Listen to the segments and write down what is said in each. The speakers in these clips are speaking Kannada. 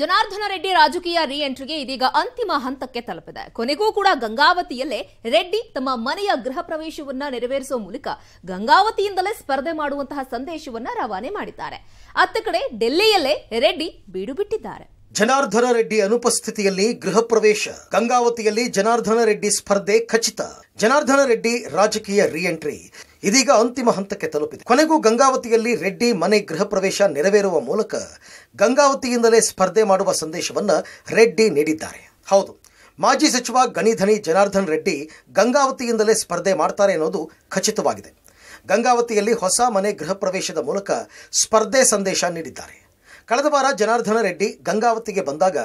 ಜನಾರ್ದನ ರೆಡ್ಡಿ ರಾಜಕೀಯ ರಿಎಂಟ್ರಿಗೆ ಇದೀಗ ಅಂತಿಮ ಹಂತಕ್ಕೆ ತಲುಪಿದೆ ಕೊನೆಗೂ ಕೂಡ ಗಂಗಾವತಿಯಲ್ಲೇ ರೆಡ್ಡಿ ತಮ್ಮ ಮನೆಯ ಗೃಹ ಪ್ರವೇಶವನ್ನ ನೆರವೇರಿಸುವ ಮೂಲಕ ಗಂಗಾವತಿಯಿಂದಲೇ ಸ್ಪರ್ಧೆ ಮಾಡುವಂತಹ ಸಂದೇಶವನ್ನ ರವಾನೆ ಮಾಡಿದ್ದಾರೆ ಅತ್ತ ಕಡೆ ಡೆಲ್ಲಿಯಲ್ಲೇ ರೆಡ್ಡಿ ಬೀಡು ಬಿಟ್ಟಿದ್ದಾರೆ ಜನಾರ್ದನ ರೆಡ್ಡಿ ಅನುಪಸ್ಥಿತಿಯಲ್ಲಿ ಗೃಹ ಪ್ರವೇಶ ಗಂಗಾವತಿಯಲ್ಲಿ ಜನಾರ್ದನ ರೆಡ್ಡಿ ಸ್ಪರ್ಧೆ ಖಚಿತ ಜನಾರ್ದನ ರೆಡ್ಡಿ ರಾಜಕೀಯ ರಿಎಂಟ್ರಿ ಇದೀಗ ಅಂತಿಮ ಹಂತಕ್ಕೆ ತಲುಪಿದೆ ಕೊನೆಗೂ ಗಂಗಾವತಿಯಲ್ಲಿ ರೆಡ್ಡಿ ಮನೆ ಗೃಹ ಪ್ರವೇಶ ನೆರವೇರುವ ಮೂಲಕ ಗಂಗಾವತಿಯಿಂದಲೇ ಸ್ಪರ್ಧೆ ಮಾಡುವ ಸಂದೇಶವನ್ನು ರೆಡ್ಡಿ ನೀಡಿದ್ದಾರೆ ಹೌದು ಮಾಜಿ ಸಚಿವ ಗಣಿಧನಿ ಜನಾರ್ದನ್ ರೆಡ್ಡಿ ಗಂಗಾವತಿಯಿಂದಲೇ ಸ್ಪರ್ಧೆ ಮಾಡ್ತಾರೆ ಅನ್ನೋದು ಖಚಿತವಾಗಿದೆ ಗಂಗಾವತಿಯಲ್ಲಿ ಹೊಸ ಮನೆ ಗೃಹ ಪ್ರವೇಶದ ಮೂಲಕ ಸ್ಪರ್ಧೆ ಸಂದೇಶ ನೀಡಿದ್ದಾರೆ ಕಳೆದ ವಾರ ಜನಾರ್ದನ ರೆಡ್ಡಿ ಗಂಗಾವತಿಗೆ ಬಂದಾಗ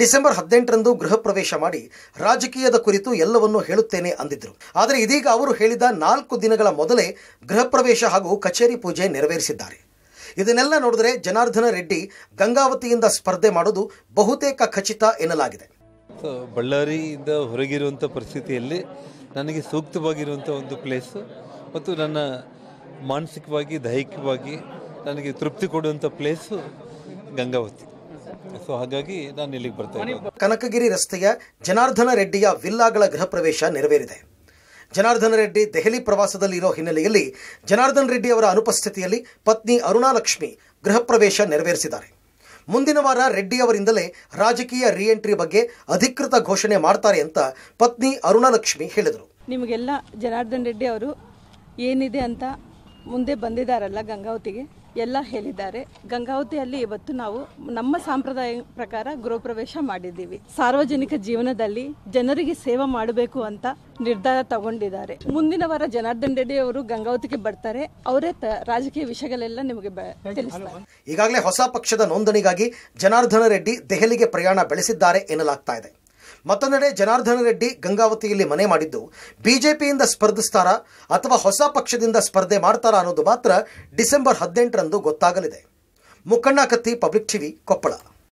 ಡಿಸೆಂಬರ್ ಹದಿನೆಂಟರಂದು ಗೃಹ ಪ್ರವೇಶ ಮಾಡಿ ರಾಜಕೀಯದ ಕುರಿತು ಎಲ್ಲವನ್ನೂ ಹೇಳುತ್ತೇನೆ ಅಂದಿದ್ರು ಆದರೆ ಇದೀಗ ಅವರು ಹೇಳಿದ ನಾಲ್ಕು ದಿನಗಳ ಮೊದಲೇ ಗೃಹ ಪ್ರವೇಶ ಹಾಗೂ ಕಚೇರಿ ಪೂಜೆ ನೆರವೇರಿಸಿದ್ದಾರೆ ಇದನ್ನೆಲ್ಲ ನೋಡಿದ್ರೆ ಜನಾರ್ದನ ರೆಡ್ಡಿ ಗಂಗಾವತಿಯಿಂದ ಸ್ಪರ್ಧೆ ಮಾಡೋದು ಬಹುತೇಕ ಖಚಿತ ಎನ್ನಲಾಗಿದೆ ಬಳ್ಳಾರಿಯಿಂದ ಹೊರಗಿರುವಂಥ ಪರಿಸ್ಥಿತಿಯಲ್ಲಿ ನನಗೆ ಸೂಕ್ತವಾಗಿರುವಂಥ ಒಂದು ಪ್ಲೇಸು ಮತ್ತು ನನ್ನ ಮಾನಸಿಕವಾಗಿ ದೈಹಿಕವಾಗಿ ನನಗೆ ತೃಪ್ತಿ ಕೊಡುವಂಥ ಪ್ಲೇಸು ಗಂಗಾವತಿ ಸೊ ಹಾಗಾಗಿ ನಾನು ಇಲ್ಲಿಗೆ ಬರ್ತೇನೆ ಕನಕಗಿರಿ ರಸ್ತೆಯ ಜನಾರ್ದನ ರೆಡ್ಡಿಯ ವಿಲ್ಲಾಗಳ ಗೃಹ ಪ್ರವೇಶ ನೆರವೇರಿದೆ ಜನಾರ್ದನ ರೆಡ್ಡಿ ದೆಹಲಿ ಪ್ರವಾಸದಲ್ಲಿ ಇರೋ ಹಿನ್ನೆಲೆಯಲ್ಲಿ ಜನಾರ್ದನ ರೆಡ್ಡಿ ಅವರ ಅನುಪಸ್ಥಿತಿಯಲ್ಲಿ ಪತ್ನಿ ಅರುಣಾಲಕ್ಷ್ಮಿ ಗೃಹ ಪ್ರವೇಶ ನೆರವೇರಿಸಿದ್ದಾರೆ ಮುಂದಿನ ವಾರ ರೆಡ್ಡಿ ಅವರಿಂದಲೇ ರಾಜಕೀಯ ರಿಎಂಟ್ರಿ ಬಗ್ಗೆ ಅಧಿಕೃತ ಘೋಷಣೆ ಮಾಡ್ತಾರೆ ಅಂತ ಪತ್ನಿ ಅರುಣಾಲಕ್ಷ್ಮಿ ಹೇಳಿದರು ನಿಮಗೆಲ್ಲ ಜನಾರ್ದನ್ ರೆಡ್ಡಿ ಅವರು ಏನಿದೆ ಅಂತ ಮುಂದೆ ಬಂದಿದ್ದಾರಲ್ಲ ಗಂಗಾವತಿಗೆ ಎಲ್ಲ ಹೇಳಿದ್ದಾರೆ ಗಂಗಾವತಿಯಲ್ಲಿ ಇವತ್ತು ನಾವು ನಮ್ಮ ಸಂಪ್ರದಾಯ ಪ್ರಕಾರ ಪ್ರವೇಶ ಮಾಡಿದ್ದೀವಿ ಸಾರ್ವಜನಿಕ ಜೀವನದಲ್ಲಿ ಜನರಿಗೆ ಸೇವೆ ಮಾಡಬೇಕು ಅಂತ ನಿರ್ಧಾರ ತಗೊಂಡಿದ್ದಾರೆ ಮುಂದಿನ ವಾರ ಜನಾರ್ದನ್ ರೆಡ್ಡಿ ಅವರು ಗಂಗಾವತಿಗೆ ಬರ್ತಾರೆ ಅವರೇ ರಾಜಕೀಯ ವಿಷಯಗಳೆಲ್ಲ ನಿಮಗೆ ಈಗಾಗಲೇ ಹೊಸ ಪಕ್ಷದ ನೋಂದಣಿಗಾಗಿ ಜನಾರ್ದನ ರೆಡ್ಡಿ ದೆಹಲಿಗೆ ಪ್ರಯಾಣ ಬೆಳೆಸಿದ್ದಾರೆ ಎನ್ನಲಾಗ್ತಾ ಇದೆ ಮತ್ತೊಂದೆಡೆ ಜನಾರ್ದನ ರೆಡ್ಡಿ ಗಂಗಾವತಿಯಲ್ಲಿ ಮನೆ ಮಾಡಿದ್ದು ಬಿಜೆಪಿಯಿಂದ ಸ್ಪರ್ಧಿಸ್ತಾರಾ ಅಥವಾ ಹೊಸ ಪಕ್ಷದಿಂದ ಸ್ಪರ್ಧೆ ಮಾಡ್ತಾರಾ ಅನ್ನೋದು ಮಾತ್ರ ಡಿಸೆಂಬರ್ ಹದಿನೆಂಟರಂದು ಗೊತ್ತಾಗಲಿದೆ ಮುಕ್ಕಣ್ಣ ಕತ್ತಿ ಪಬ್ಲಿಕ್ ಟಿವಿ ಕೊಪ್ಪಳ